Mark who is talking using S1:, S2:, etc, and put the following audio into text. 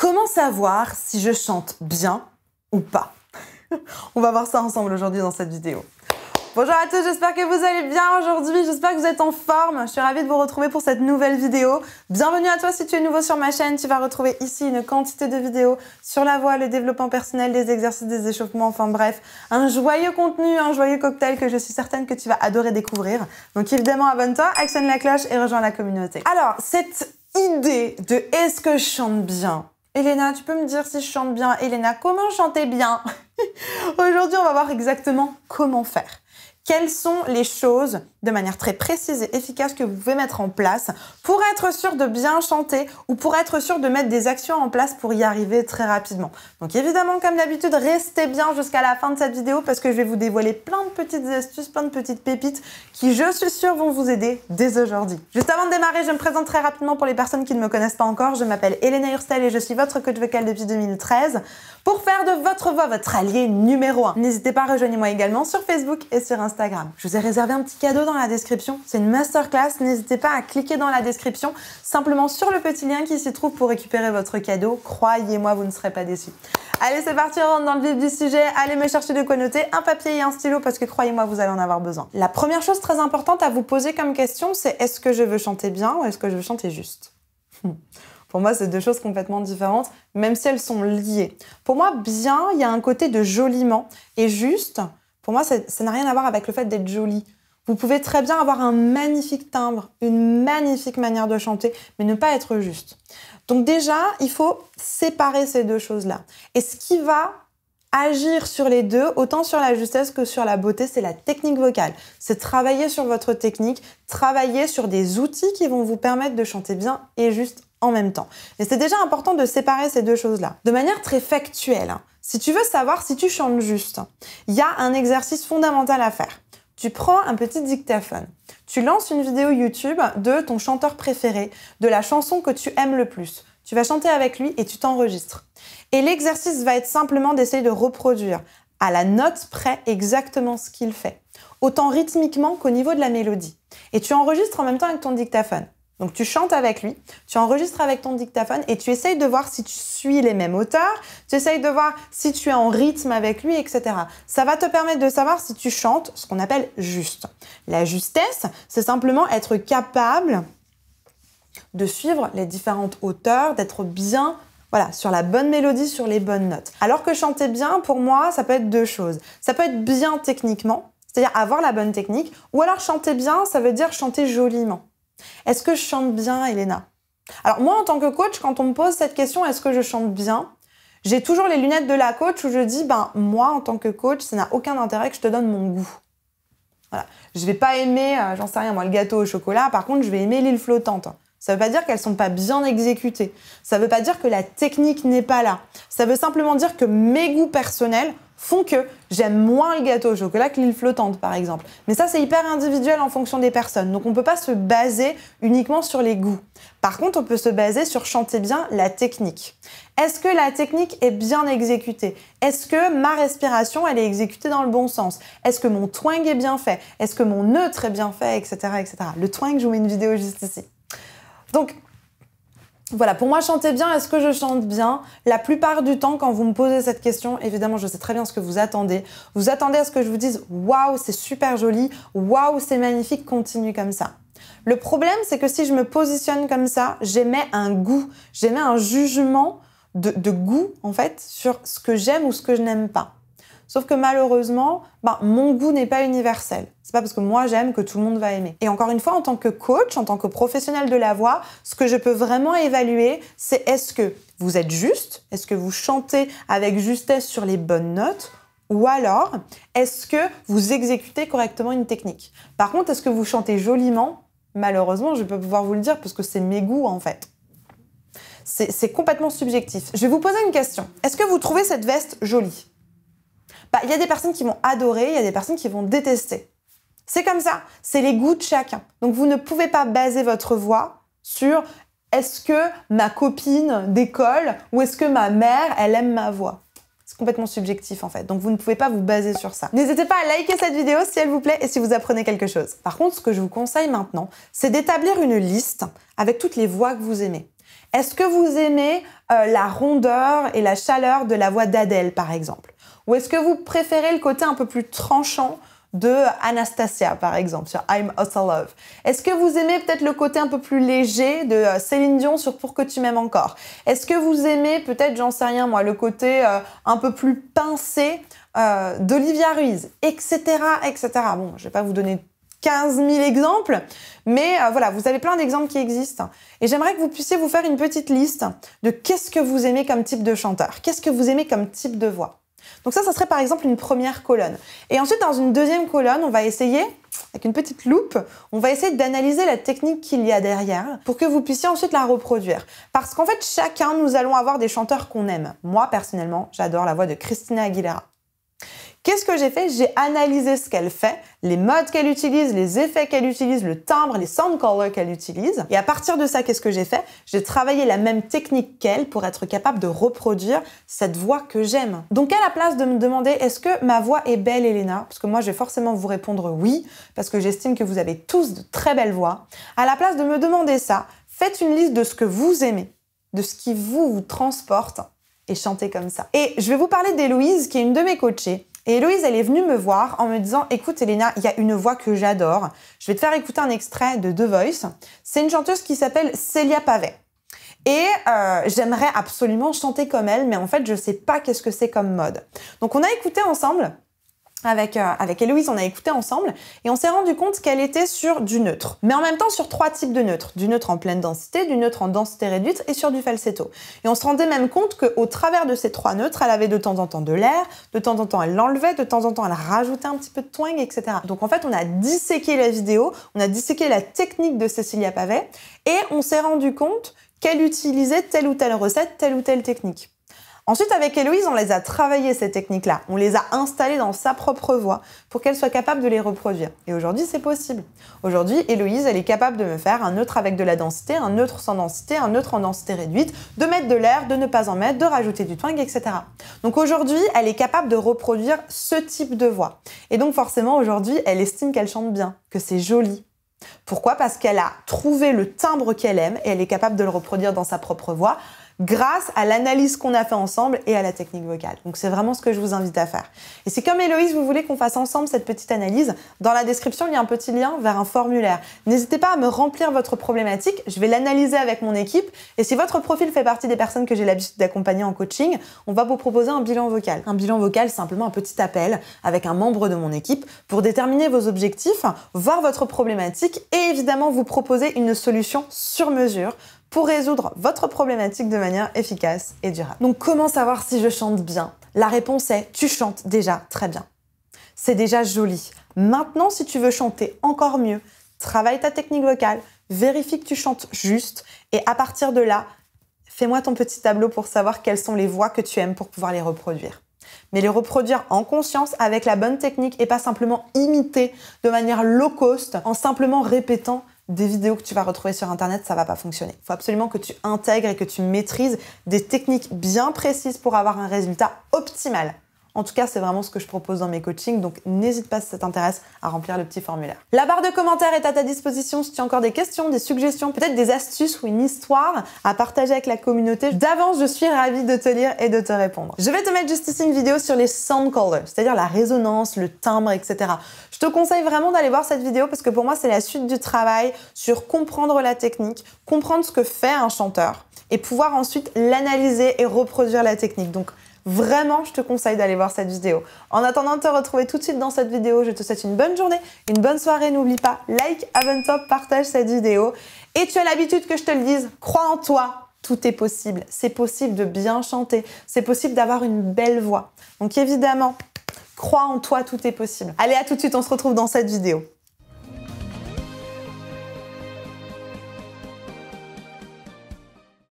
S1: Comment savoir si je chante bien ou pas On va voir ça ensemble aujourd'hui dans cette vidéo. Bonjour à tous, j'espère que vous allez bien aujourd'hui, j'espère que vous êtes en forme. Je suis ravie de vous retrouver pour cette nouvelle vidéo. Bienvenue à toi si tu es nouveau sur ma chaîne, tu vas retrouver ici une quantité de vidéos sur la voix, le développement personnel, des exercices, des échauffements, enfin bref, un joyeux contenu, un joyeux cocktail que je suis certaine que tu vas adorer découvrir. Donc évidemment, abonne-toi, actionne la cloche et rejoins la communauté. Alors, cette idée de est-ce que je chante bien Elena, tu peux me dire si je chante bien Elena, comment chanter bien Aujourd'hui, on va voir exactement comment faire. Quelles sont les choses, de manière très précise et efficace, que vous pouvez mettre en place pour être sûr de bien chanter ou pour être sûr de mettre des actions en place pour y arriver très rapidement. Donc évidemment, comme d'habitude, restez bien jusqu'à la fin de cette vidéo parce que je vais vous dévoiler plein de petites astuces, plein de petites pépites qui, je suis sûre, vont vous aider dès aujourd'hui. Juste avant de démarrer, je me présente très rapidement pour les personnes qui ne me connaissent pas encore. Je m'appelle Elena Hurstel et je suis votre coach vocal depuis 2013. Pour faire de votre voix votre allié, numéro 1. N'hésitez pas, à rejoindre moi également sur Facebook et sur Instagram. Je vous ai réservé un petit cadeau dans la description, c'est une masterclass, n'hésitez pas à cliquer dans la description, simplement sur le petit lien qui s'y trouve pour récupérer votre cadeau. Croyez-moi, vous ne serez pas déçus. Allez, c'est parti, on rentre dans le vif du sujet. Allez me chercher de quoi noter, un papier et un stylo parce que croyez-moi, vous allez en avoir besoin. La première chose très importante à vous poser comme question, c'est est-ce que je veux chanter bien ou est-ce que je veux chanter juste Pour moi, c'est deux choses complètement différentes, même si elles sont liées. Pour moi, bien, il y a un côté de joliment. Et juste, pour moi, ça n'a rien à voir avec le fait d'être joli. Vous pouvez très bien avoir un magnifique timbre, une magnifique manière de chanter, mais ne pas être juste. Donc déjà, il faut séparer ces deux choses-là. Et ce qui va agir sur les deux, autant sur la justesse que sur la beauté, c'est la technique vocale. C'est travailler sur votre technique, travailler sur des outils qui vont vous permettre de chanter bien et juste en même temps. Mais c'est déjà important de séparer ces deux choses-là. De manière très factuelle, hein. si tu veux savoir si tu chantes juste, il y a un exercice fondamental à faire. Tu prends un petit dictaphone, tu lances une vidéo YouTube de ton chanteur préféré, de la chanson que tu aimes le plus. Tu vas chanter avec lui et tu t'enregistres. Et l'exercice va être simplement d'essayer de reproduire à la note près exactement ce qu'il fait, autant rythmiquement qu'au niveau de la mélodie. Et tu enregistres en même temps avec ton dictaphone. Donc tu chantes avec lui, tu enregistres avec ton dictaphone et tu essayes de voir si tu suis les mêmes auteurs, tu essayes de voir si tu es en rythme avec lui, etc. Ça va te permettre de savoir si tu chantes ce qu'on appelle juste. La justesse, c'est simplement être capable de suivre les différentes auteurs, d'être bien sur la bonne mélodie, sur les bonnes notes. Alors que chanter bien, pour moi, ça peut être deux choses. Ça peut être bien techniquement, c'est-à-dire avoir la bonne technique, ou alors chanter bien, ça veut dire chanter joliment. Est-ce que je chante bien, Elena Alors moi, en tant que coach, quand on me pose cette question, est-ce que je chante bien J'ai toujours les lunettes de la coach où je dis, ben moi, en tant que coach, ça n'a aucun intérêt que je te donne mon goût. Voilà. Je vais pas aimer, euh, j'en sais rien moi, le gâteau au chocolat. Par contre, je vais aimer l'île flottante. Ça ne veut pas dire qu'elles sont pas bien exécutées. Ça ne veut pas dire que la technique n'est pas là. Ça veut simplement dire que mes goûts personnels font que j'aime moins le gâteau au chocolat que l'île flottante, par exemple. Mais ça, c'est hyper individuel en fonction des personnes. Donc, on ne peut pas se baser uniquement sur les goûts. Par contre, on peut se baser sur, chanter bien, la technique. Est-ce que la technique est bien exécutée Est-ce que ma respiration, elle est exécutée dans le bon sens Est-ce que mon twang est bien fait Est-ce que mon neutre est bien fait Etc. etc. Le twang, je vous mets une vidéo juste ici. Donc, voilà, pour moi, chanter bien, est-ce que je chante bien La plupart du temps, quand vous me posez cette question, évidemment, je sais très bien ce que vous attendez. Vous attendez à ce que je vous dise Waouh, c'est super joli, waouh, c'est magnifique, continue comme ça. Le problème, c'est que si je me positionne comme ça, j'émets un goût, j'émets un jugement de, de, goût, en fait, sur ce que j'aime ou ce que je n'aime pas. Sauf que malheureusement, ben, mon goût n'est pas universel. C'est pas parce que moi j'aime que tout le monde va aimer. Et encore une fois, en tant que coach, en tant que professionnel de la voix, ce que je peux vraiment évaluer, c'est est-ce que vous êtes juste Est-ce que vous chantez avec justesse sur les bonnes notes ou alors, est-ce que vous exécutez correctement une technique Par contre, est-ce que vous chantez joliment Malheureusement, je peux pouvoir vous le dire parce que c'est mes goûts en fait. C'est complètement subjectif. Je vais vous poser une question. Est-ce que vous trouvez cette veste jolie bah, il y a des personnes qui vont adorer, il y a des personnes qui vont détester. C'est comme ça, c'est les goûts de chacun. Donc vous ne pouvez pas baser votre voix sur est-ce que ma copine décolle ou est-ce que ma mère, elle aime ma voix. C'est complètement subjectif en fait, donc vous ne pouvez pas vous baser sur ça. N'hésitez pas à liker cette vidéo si elle vous plaît et si vous apprenez quelque chose. Par contre, ce que je vous conseille maintenant, c'est d'établir une liste avec toutes les voix que vous aimez. Est-ce que vous aimez euh, la rondeur et la chaleur de la voix d'Adèle, par exemple Ou est-ce que vous préférez le côté un peu plus tranchant de Anastasia, par exemple, sur I'm Also Love. Est-ce que vous aimez peut-être le côté un peu plus léger de euh, Céline Dion sur Pour que tu m'aimes encore Est-ce que vous aimez peut-être, j'en sais rien moi, le côté euh, un peu plus pincé d'Olivia Ruiz, etc., etc. Bon, je vais pas vous donner 15 000 exemples, mais euh, voilà, vous avez plein d'exemples qui existent. Et j'aimerais que vous puissiez vous faire une petite liste de qu'est-ce que vous aimez comme type de chanteur, qu'est-ce que vous aimez comme type de voix. Donc ça, ça serait par exemple une première colonne. Et ensuite, dans une deuxième colonne, on va essayer, avec une petite loupe, on va essayer d'analyser la technique qu'il y a derrière pour que vous puissiez ensuite la reproduire. Parce qu'en fait, chacun, nous allons avoir des chanteurs qu'on aime. Moi, personnellement, j'adore la voix de Christina Aguilera. Qu'est-ce que j'ai fait J'ai analysé ce qu'elle fait, les modes qu'elle utilise, les effets qu'elle utilise, le timbre, les sound colors qu'elle utilise. Et à partir de ça, qu'est-ce que j'ai fait J'ai travaillé la même technique qu'elle pour être capable de reproduire cette voix que j'aime. Donc à la place de me demander est-ce que ma voix est belle, Elena Parce que moi, je vais forcément vous répondre oui, parce que j'estime que vous avez tous de très belles voix. À la place de me demander ça, faites une liste de ce que vous aimez, de ce qui vous, vous transporte et chantez comme ça. Et je vais vous parler d'Héloïse, qui est une de mes coachées, et Héloïse, elle est venue me voir en me disant Écoute, Elena, il y a une voix que j'adore. Je vais te faire écouter un extrait de The Voice. C'est une chanteuse qui s'appelle Célia Pavet. Et euh, j'aimerais absolument chanter comme elle, mais en fait, je ne sais pas qu'est-ce que c'est comme mode. Donc, on a écouté ensemble avec, euh, avec Héloïse, on a écouté ensemble et on s'est rendu compte qu'elle était sur du neutre. Mais en même temps sur trois types de neutres. Du neutre en pleine densité, du neutre en densité réduite et sur du falsetto. Et on se rendait même compte qu'au travers de ces trois neutres, elle avait de temps en temps de l'air, de temps en temps elle l'enlevait, de temps en temps elle rajoutait un petit peu de twang, etc. Donc en fait, on a disséqué la vidéo, on a disséqué la technique de Cécilia Pavet et on s'est rendu compte qu'elle utilisait telle ou telle recette, telle ou telle technique. Ensuite, avec Héloïse, on les a travaillées ces techniques-là, on les a installées dans sa propre voix pour qu'elle soit capable de les reproduire. Et aujourd'hui, c'est possible. Aujourd'hui, Héloïse, elle est capable de me faire un neutre avec de la densité, un neutre sans densité, un neutre en densité réduite, de mettre de l'air, de ne pas en mettre, de rajouter du twang, etc. Donc aujourd'hui, elle est capable de reproduire ce type de voix. Et donc forcément, aujourd'hui, elle estime qu'elle chante bien, que c'est joli, pourquoi Parce qu'elle a trouvé le timbre qu'elle aime et elle est capable de le reproduire dans sa propre voix grâce à l'analyse qu'on a fait ensemble et à la technique vocale. Donc c'est vraiment ce que je vous invite à faire. Et si comme Héloïse, vous voulez qu'on fasse ensemble cette petite analyse, dans la description, il y a un petit lien vers un formulaire. N'hésitez pas à me remplir votre problématique, je vais l'analyser avec mon équipe et si votre profil fait partie des personnes que j'ai l'habitude d'accompagner en coaching, on va vous proposer un bilan vocal. Un bilan vocal, simplement un petit appel avec un membre de mon équipe pour déterminer vos objectifs, voir votre problématique et évidemment vous proposer une solution sur mesure pour résoudre votre problématique de manière efficace et durable. Donc comment savoir si je chante bien La réponse est tu chantes déjà très bien. C'est déjà joli. Maintenant, si tu veux chanter encore mieux, travaille ta technique vocale, vérifie que tu chantes juste et à partir de là, fais-moi ton petit tableau pour savoir quelles sont les voix que tu aimes pour pouvoir les reproduire. Mais les reproduire en conscience avec la bonne technique et pas simplement imiter de manière low cost en simplement répétant des vidéos que tu vas retrouver sur Internet, ça va pas fonctionner. Il faut absolument que tu intègres et que tu maîtrises des techniques bien précises pour avoir un résultat optimal. En tout cas, c'est vraiment ce que je propose dans mes coachings, donc n'hésite pas si ça t'intéresse à remplir le petit formulaire. La barre de commentaires est à ta disposition si tu as encore des questions, des suggestions, peut-être des astuces ou une histoire à partager avec la communauté. D'avance, je suis ravie de te lire et de te répondre. Je vais te mettre juste ici une vidéo sur les sound colors, c'est-à-dire la résonance, le timbre, etc. Je te conseille vraiment d'aller voir cette vidéo parce que pour moi, c'est la suite du travail sur comprendre la technique, comprendre ce que fait un chanteur et pouvoir ensuite l'analyser et reproduire la technique. Donc, Vraiment, je te conseille d'aller voir cette vidéo. En attendant de te retrouver tout de suite dans cette vidéo, je te souhaite une bonne journée, une bonne soirée. N'oublie pas, like, abonne-toi, partage cette vidéo. Et tu as l'habitude que je te le dise, crois en toi, tout est possible. C'est possible de bien chanter, c'est possible d'avoir une belle voix. Donc évidemment, crois en toi, tout est possible. Allez, à tout de suite, on se retrouve dans cette vidéo.